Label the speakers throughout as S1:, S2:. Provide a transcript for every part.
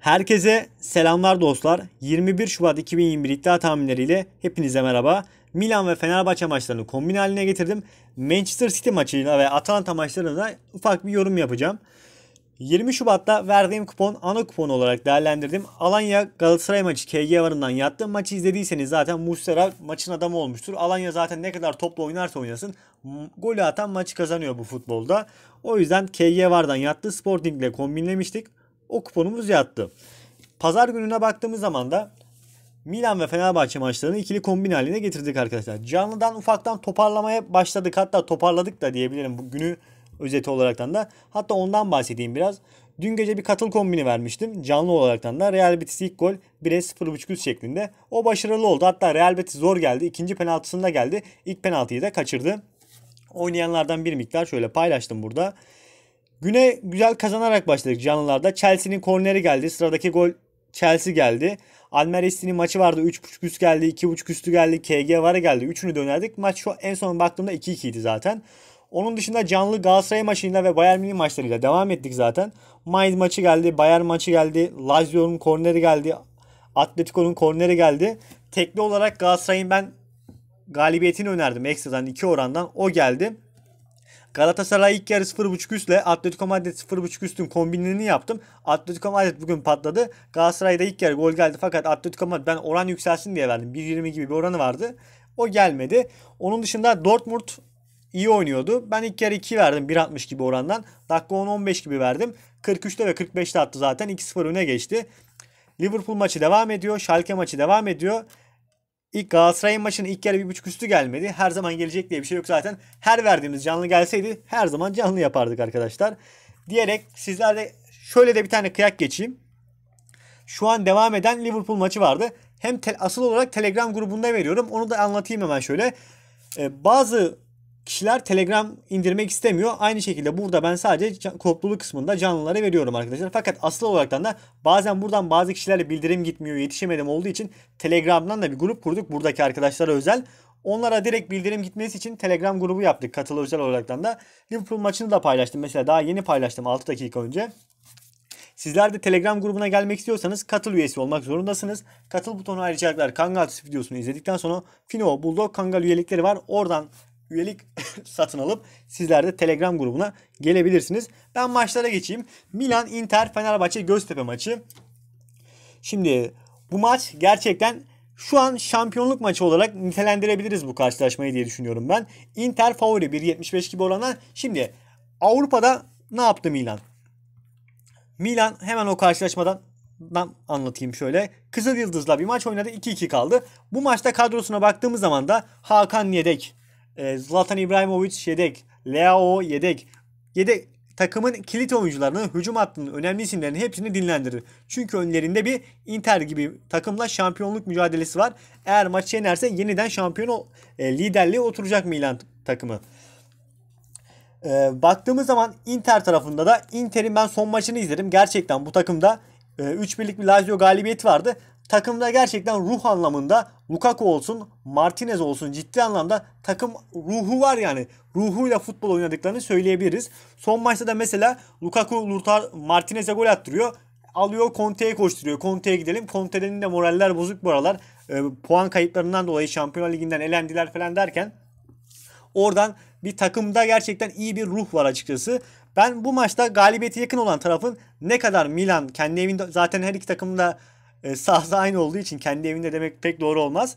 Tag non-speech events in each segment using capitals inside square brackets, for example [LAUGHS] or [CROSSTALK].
S1: Herkese selamlar dostlar. 21 Şubat 2021 iddia tahminleriyle hepinize merhaba. Milan ve Fenerbahçe maçlarını kombin haline getirdim. Manchester City maçıyla ve Atalanta maçlarına da ufak bir yorum yapacağım. 20 Şubat'ta verdiğim kupon ana kupon olarak değerlendirdim. Alanya Galatasaray maçı KG varından yattı maçı izlediyseniz zaten Muslera maçın adamı olmuştur. Alanya zaten ne kadar toplu oynarsa oynasın golü atan maçı kazanıyor bu futbolda. O yüzden KG vardan yattı Sporting ile kombinlemiştik. O kuponumuz yattı. Pazar gününe baktığımız zaman da Milan ve Fenerbahçe maçlarını ikili kombin haline getirdik arkadaşlar. Canlıdan ufaktan toparlamaya başladık. Hatta toparladık da diyebilirim bu günü özeti olaraktan da. Hatta ondan bahsedeyim biraz. Dün gece bir katıl kombini vermiştim. Canlı olaraktan da Real Betis ilk gol 1'e 0.5 üst şeklinde. O başarılı oldu. Hatta Real Betis zor geldi. İkinci penaltısında geldi. İlk penaltıyı da kaçırdı. Oynayanlardan bir miktar şöyle paylaştım burada. Güne güzel kazanarak başladık canlılarda. Chelsea'nin korneri geldi. Sıradaki gol Chelsea geldi. Almeresti'nin maçı vardı. 3.5 üst geldi. 2.5 üstü geldi. KG var geldi. Üçünü dönerdik. Maç şu en son baktığımda 2-2 idi zaten. Onun dışında canlı Galatasaray maçıyla ve Bayern Münih maçlarıyla devam ettik zaten. Mainz maçı geldi. Bayern maçı geldi. Lazio'nun korneri geldi. Atletico'nun korneri geldi. Tekli olarak Galatasaray'ın ben galibiyetini önerdim ekstradan 2 orandan. O geldi. Galatasaray ilk yarı 0.5 üstle Atletico Madrid 0.5 üstün kombinini yaptım. Atletico Madrid bugün patladı. Galatasaray'da ilk yarı gol geldi fakat Atletico Madrid ben oran yükselsin diye verdim. 1.20 gibi bir oranı vardı. O gelmedi. Onun dışında Dortmund iyi oynuyordu. Ben ilk yarı 2 verdim 1.60 gibi orandan. Dakika 10-15 gibi verdim. 43'te ve 45'te attı zaten. 2-0 öne geçti. Liverpool maçı devam ediyor. Schalke maçı devam ediyor. İlk Galatasaray'ın maçının ilk yarı bir buçuk üstü gelmedi. Her zaman gelecek diye bir şey yok zaten. Her verdiğimiz canlı gelseydi her zaman canlı yapardık arkadaşlar. Diyerek Sizlerde şöyle de bir tane kıyak geçeyim. Şu an devam eden Liverpool maçı vardı. Hem te- asıl olarak Telegram grubunda veriyorum. Onu da anlatayım hemen şöyle. Ee, bazı kişiler Telegram indirmek istemiyor. Aynı şekilde burada ben sadece topluluk kısmında canlılara veriyorum arkadaşlar. Fakat asıl olarak da bazen buradan bazı kişilerle bildirim gitmiyor yetişemedim olduğu için Telegram'dan da bir grup kurduk. Buradaki arkadaşlara özel. Onlara direkt bildirim gitmesi için Telegram grubu yaptık katılı özel olaraktan da. Liverpool maçını da paylaştım. Mesela daha yeni paylaştım 6 dakika önce. Sizler de Telegram grubuna gelmek istiyorsanız katıl üyesi olmak zorundasınız. Katıl butonu ayrıcalıklar Kangal videosunu izledikten sonra Fino, Bulldog Kangal üyelikleri var. Oradan üyelik [LAUGHS] satın alıp sizler de Telegram grubuna gelebilirsiniz. Ben maçlara geçeyim. Milan, Inter, Fenerbahçe, Göztepe maçı. Şimdi bu maç gerçekten şu an şampiyonluk maçı olarak nitelendirebiliriz bu karşılaşmayı diye düşünüyorum ben. Inter favori 1.75 gibi oranlar. Şimdi Avrupa'da ne yaptı Milan? Milan hemen o karşılaşmadan ben anlatayım şöyle. Kızıl Yıldız'la bir maç oynadı 2-2 kaldı. Bu maçta kadrosuna baktığımız zaman da Hakan Yedek, ee, Zlatan İbrahimovic yedek. Leo yedek. Yedek takımın kilit oyuncularını, hücum hattının önemli isimlerini hepsini dinlendirir. Çünkü önlerinde bir Inter gibi takımla şampiyonluk mücadelesi var. Eğer maçı yenerse yeniden şampiyon e, liderliğe oturacak Milan takımı. E, baktığımız zaman Inter tarafında da Inter'in ben son maçını izledim. Gerçekten bu takımda 3 e, birlik bir Lazio galibiyeti vardı takımda gerçekten ruh anlamında Lukaku olsun, Martinez olsun ciddi anlamda takım ruhu var yani. Ruhuyla futbol oynadıklarını söyleyebiliriz. Son maçta da mesela Lukaku Martinez'e gol attırıyor. Alıyor Conte'ye koşturuyor. Conte'ye gidelim. Conte'nin de moraller bozuk bu aralar. E, puan kayıplarından dolayı Şampiyonlar Ligi'nden elendiler falan derken oradan bir takımda gerçekten iyi bir ruh var açıkçası. Ben bu maçta galibiyete yakın olan tarafın ne kadar Milan kendi evinde zaten her iki takımda e, sahası aynı olduğu için kendi evinde demek pek doğru olmaz.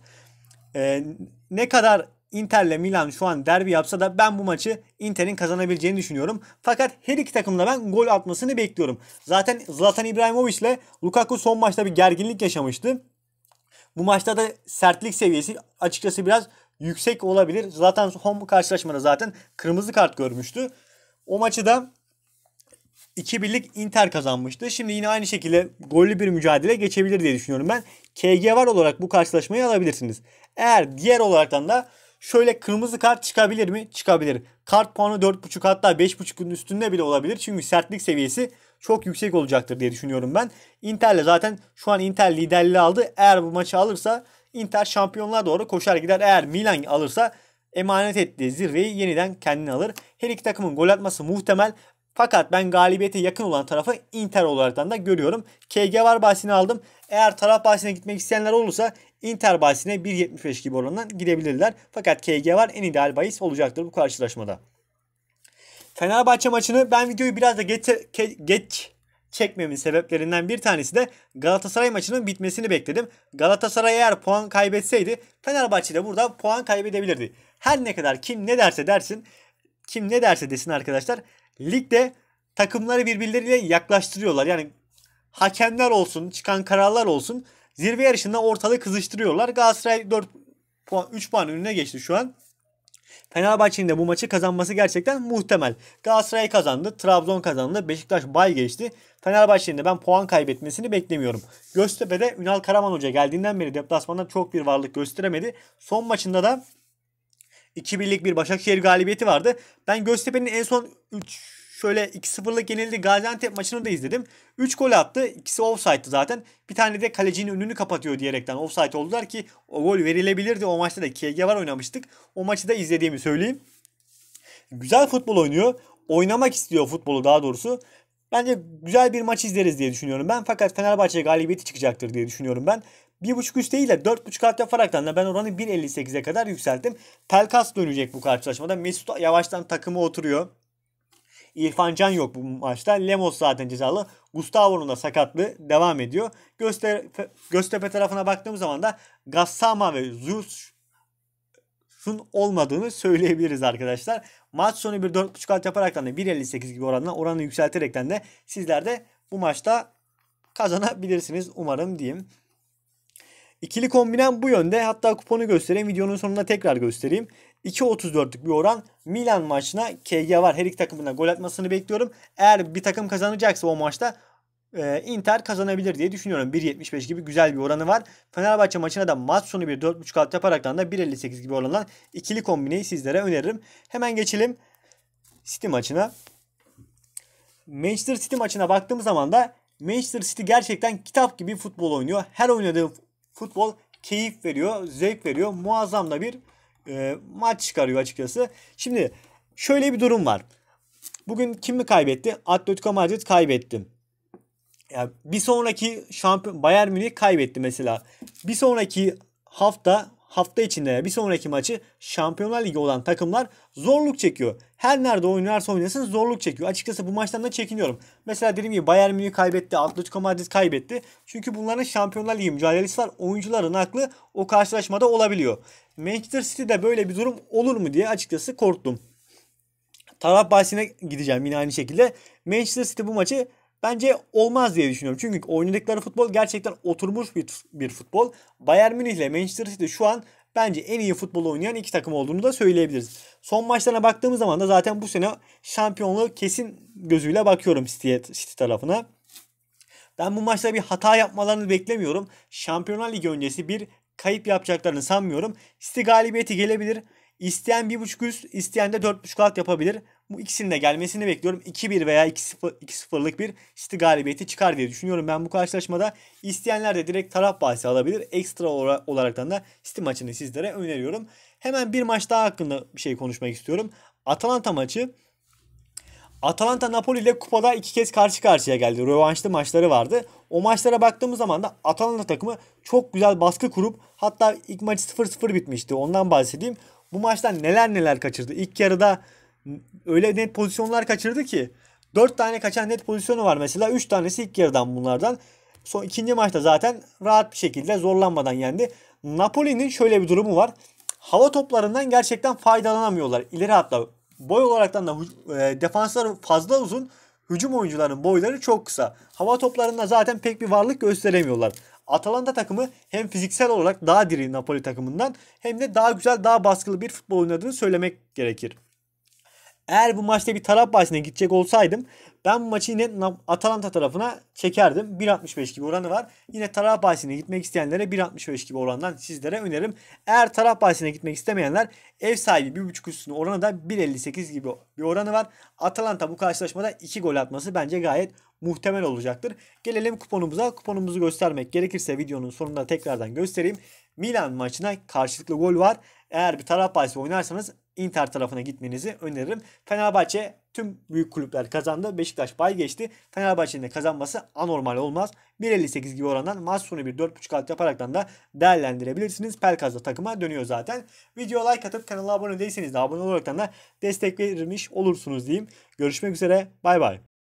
S1: E, ne kadar Inter'le Milan şu an derbi yapsa da ben bu maçı Inter'in kazanabileceğini düşünüyorum. Fakat her iki takımda ben gol atmasını bekliyorum. Zaten Zlatan İbrahimovic ile Lukaku son maçta bir gerginlik yaşamıştı. Bu maçta da sertlik seviyesi açıkçası biraz yüksek olabilir. Zlatan son karşılaşmada zaten kırmızı kart görmüştü. O maçı da 2 birlik Inter kazanmıştı. Şimdi yine aynı şekilde gollü bir mücadele geçebilir diye düşünüyorum ben. KG var olarak bu karşılaşmayı alabilirsiniz. Eğer diğer olaraktan da şöyle kırmızı kart çıkabilir mi? Çıkabilir. Kart puanı 4.5 hatta 5.5'ün üstünde bile olabilir. Çünkü sertlik seviyesi çok yüksek olacaktır diye düşünüyorum ben. Inter'le zaten şu an Inter liderliği aldı. Eğer bu maçı alırsa Inter şampiyonluğa doğru koşar gider. Eğer Milan alırsa emanet ettiği zirveyi yeniden kendine alır. Her iki takımın gol atması muhtemel. Fakat ben galibiyete yakın olan tarafı Inter olaraktan da görüyorum. KG var bahsini aldım. Eğer taraf bahsine gitmek isteyenler olursa Inter bahsine 1.75 gibi oranından gidebilirler. Fakat KG var en ideal bahis olacaktır bu karşılaşmada. Fenerbahçe maçını ben videoyu biraz da geç, geç çekmemin sebeplerinden bir tanesi de Galatasaray maçının bitmesini bekledim. Galatasaray eğer puan kaybetseydi Fenerbahçe de burada puan kaybedebilirdi. Her ne kadar kim ne derse dersin kim ne derse desin arkadaşlar ligde takımları birbirleriyle yaklaştırıyorlar. Yani hakemler olsun, çıkan kararlar olsun zirve yarışında ortalığı kızıştırıyorlar. Galatasaray 4 puan 3 puan önüne geçti şu an. Fenerbahçe'nin de bu maçı kazanması gerçekten muhtemel. Galatasaray kazandı, Trabzon kazandı, Beşiktaş bay geçti. Fenerbahçe'nin de ben puan kaybetmesini beklemiyorum. Göztepe'de Ünal Karaman Hoca geldiğinden beri deplasmanda çok bir varlık gösteremedi. Son maçında da 2 birlik bir Başakşehir galibiyeti vardı. Ben Göztepe'nin en son 3 şöyle 2-0'lık yenildi Gaziantep maçını da izledim. 3 gol attı. İkisi offside'dı zaten. Bir tane de kalecinin önünü kapatıyor diyerekten offside oldular ki o gol verilebilirdi. O maçta da KG var oynamıştık. O maçı da izlediğimi söyleyeyim. Güzel futbol oynuyor. Oynamak istiyor futbolu daha doğrusu. Bence güzel bir maç izleriz diye düşünüyorum ben. Fakat Fenerbahçe galibiyeti çıkacaktır diye düşünüyorum ben. 1.5 üst değil de 4.5 alt yaparaktan da ben oranı 1.58'e kadar yükselttim. Pelkas dönecek bu karşılaşmada. Mesut yavaştan takımı oturuyor. İrfan Can yok bu maçta. Lemos zaten cezalı. Gustavo'nun da sakatlığı devam ediyor. Gözte, Göztepe tarafına baktığımız zaman da Gassama ve Zuyus'un olmadığını söyleyebiliriz arkadaşlar. Maç sonu bir 4.5 alt yaparaktan da 1.58 gibi oranla oranı yükselterekten de sizler de bu maçta kazanabilirsiniz umarım diyeyim. İkili kombinem bu yönde hatta kuponu göstereyim videonun sonunda tekrar göstereyim. 2.34'lük bir oran Milan maçına KG var her iki takımına gol atmasını bekliyorum. Eğer bir takım kazanacaksa o maçta e, Inter kazanabilir diye düşünüyorum. 1.75 gibi güzel bir oranı var. Fenerbahçe maçına da maç sonu bir 4.5 alt yaparaktan da 1.58 gibi oranlan ikili kombineyi sizlere öneririm. Hemen geçelim City maçına. Manchester City maçına baktığım zaman da Manchester City gerçekten kitap gibi futbol oynuyor. Her oynadığı futbol keyif veriyor, zevk veriyor. Muazzam da bir e, maç çıkarıyor açıkçası. Şimdi şöyle bir durum var. Bugün kim mi kaybetti? Atletico Madrid kaybetti. Ya bir sonraki şampiyon Bayern Münih kaybetti mesela. Bir sonraki hafta hafta içinde bir sonraki maçı Şampiyonlar Ligi olan takımlar zorluk çekiyor. Her nerede oynarsa oynasın zorluk çekiyor. Açıkçası bu maçtan da çekiniyorum. Mesela dediğim gibi Bayern Münih kaybetti, Atletico Madrid kaybetti. Çünkü bunların Şampiyonlar Ligi mücadelesi var. Oyuncuların aklı o karşılaşmada olabiliyor. Manchester City'de böyle bir durum olur mu diye açıkçası korktum. Taraf bahsine gideceğim yine aynı şekilde. Manchester City bu maçı Bence olmaz diye düşünüyorum. Çünkü oynadıkları futbol gerçekten oturmuş bir, bir futbol. Bayern Münih ile Manchester City şu an bence en iyi futbol oynayan iki takım olduğunu da söyleyebiliriz. Son maçlarına baktığımız zaman da zaten bu sene şampiyonluğu kesin gözüyle bakıyorum City, City tarafına. Ben bu maçta bir hata yapmalarını beklemiyorum. Şampiyonlar Ligi öncesi bir kayıp yapacaklarını sanmıyorum. City galibiyeti gelebilir. İsteyen 1.5 üst, isteyen de 4.5 alt yapabilir. Bu ikisinin de gelmesini bekliyorum. 2-1 veya 2-0'lık bir City galibiyeti çıkar diye düşünüyorum. Ben bu karşılaşmada isteyenler de direkt taraf bahsi alabilir. Ekstra olarak da City maçını sizlere öneriyorum. Hemen bir maç daha hakkında bir şey konuşmak istiyorum. Atalanta maçı. Atalanta Napoli ile kupada iki kez karşı karşıya geldi. Rövanşlı maçları vardı. O maçlara baktığımız zaman da Atalanta takımı çok güzel baskı kurup hatta ilk maçı 0-0 bitmişti. Ondan bahsedeyim. Bu maçtan neler neler kaçırdı. İlk yarıda öyle net pozisyonlar kaçırdı ki. 4 tane kaçan net pozisyonu var mesela. 3 tanesi ilk yarıdan bunlardan. Son ikinci maçta zaten rahat bir şekilde zorlanmadan yendi. Napoli'nin şöyle bir durumu var. Hava toplarından gerçekten faydalanamıyorlar. İleri hatta boy olarak da e, defansları fazla uzun. Hücum oyuncularının boyları çok kısa. Hava toplarında zaten pek bir varlık gösteremiyorlar. Atalanta takımı hem fiziksel olarak daha diri Napoli takımından hem de daha güzel, daha baskılı bir futbol oynadığını söylemek gerekir. Eğer bu maçta bir taraf bahsine gidecek olsaydım ben bu maçı yine Atalanta tarafına çekerdim. 1.65 gibi oranı var. Yine taraf bahsine gitmek isteyenlere 1.65 gibi orandan sizlere önerim. Eğer taraf bahsine gitmek istemeyenler ev sahibi 1.5 üstüne oranı da 1.58 gibi bir oranı var. Atalanta bu karşılaşmada 2 gol atması bence gayet muhtemel olacaktır. Gelelim kuponumuza. Kuponumuzu göstermek gerekirse videonun sonunda tekrardan göstereyim. Milan maçına karşılıklı gol var. Eğer bir taraf bahsi oynarsanız Inter tarafına gitmenizi öneririm. Fenerbahçe tüm büyük kulüpler kazandı. Beşiktaş bay geçti. Fenerbahçe'nin de kazanması anormal olmaz. 1.58 gibi orandan maç sonu bir 4.5 alt yaparaktan da değerlendirebilirsiniz. Pelkaz da takıma dönüyor zaten. Video like atıp kanala abone değilseniz de abone olarak da destek verilmiş olursunuz diyeyim. Görüşmek üzere. Bay bay.